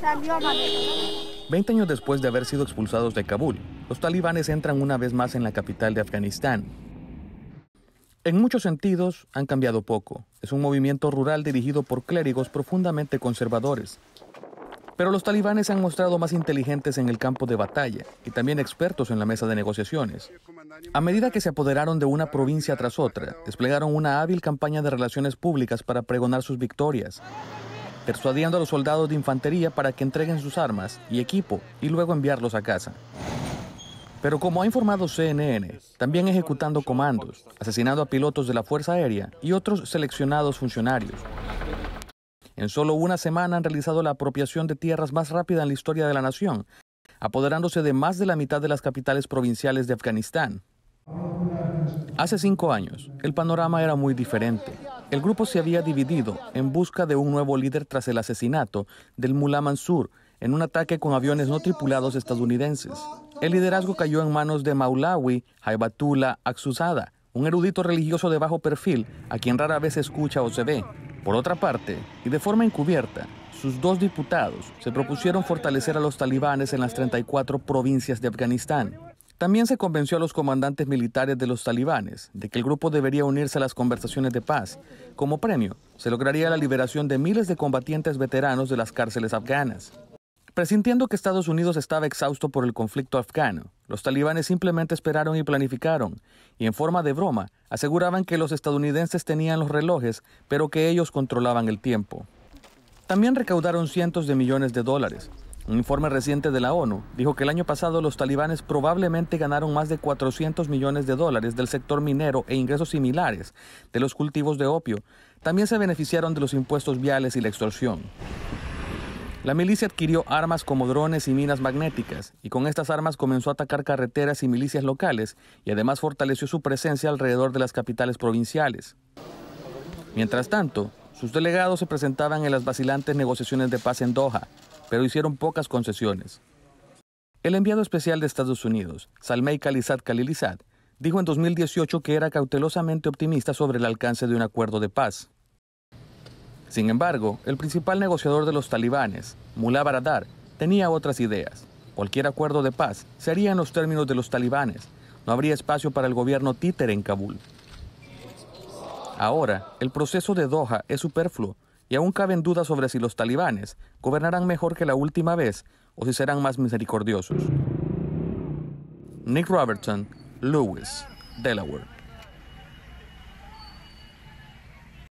20 Veinte años después de haber sido expulsados de Kabul, los talibanes entran una vez más en la capital de Afganistán. En muchos sentidos han cambiado poco. Es un movimiento rural dirigido por clérigos profundamente conservadores. Pero los talibanes han mostrado más inteligentes en el campo de batalla y también expertos en la mesa de negociaciones. A medida que se apoderaron de una provincia tras otra, desplegaron una hábil campaña de relaciones públicas para pregonar sus victorias persuadiendo a los soldados de infantería para que entreguen sus armas y equipo y luego enviarlos a casa. Pero como ha informado CNN, también ejecutando comandos, asesinando a pilotos de la Fuerza Aérea y otros seleccionados funcionarios. En solo una semana han realizado la apropiación de tierras más rápida en la historia de la nación, apoderándose de más de la mitad de las capitales provinciales de Afganistán, Hace cinco años, el panorama era muy diferente. El grupo se había dividido en busca de un nuevo líder tras el asesinato del Mullah Mansur en un ataque con aviones no tripulados estadounidenses. El liderazgo cayó en manos de Maulawi Haibatullah Aksuzada, un erudito religioso de bajo perfil a quien rara vez se escucha o se ve. Por otra parte, y de forma encubierta, sus dos diputados se propusieron fortalecer a los talibanes en las 34 provincias de Afganistán. También se convenció a los comandantes militares de los talibanes de que el grupo debería unirse a las conversaciones de paz. Como premio, se lograría la liberación de miles de combatientes veteranos de las cárceles afganas. Presintiendo que Estados Unidos estaba exhausto por el conflicto afgano, los talibanes simplemente esperaron y planificaron, y en forma de broma aseguraban que los estadounidenses tenían los relojes, pero que ellos controlaban el tiempo. También recaudaron cientos de millones de dólares, un informe reciente de la ONU dijo que el año pasado los talibanes probablemente ganaron más de 400 millones de dólares del sector minero e ingresos similares de los cultivos de opio. También se beneficiaron de los impuestos viales y la extorsión. La milicia adquirió armas como drones y minas magnéticas, y con estas armas comenzó a atacar carreteras y milicias locales, y además fortaleció su presencia alrededor de las capitales provinciales. Mientras tanto, sus delegados se presentaban en las vacilantes negociaciones de paz en Doha, pero hicieron pocas concesiones. El enviado especial de Estados Unidos, Salmei Khalilzad Khalilizad, dijo en 2018 que era cautelosamente optimista sobre el alcance de un acuerdo de paz. Sin embargo, el principal negociador de los talibanes, Mullah Baradar, tenía otras ideas. Cualquier acuerdo de paz sería en los términos de los talibanes. No habría espacio para el gobierno títere en Kabul. Ahora, el proceso de Doha es superfluo y aún caben dudas sobre si los talibanes gobernarán mejor que la última vez o si serán más misericordiosos. Nick Robertson, Lewis, Delaware.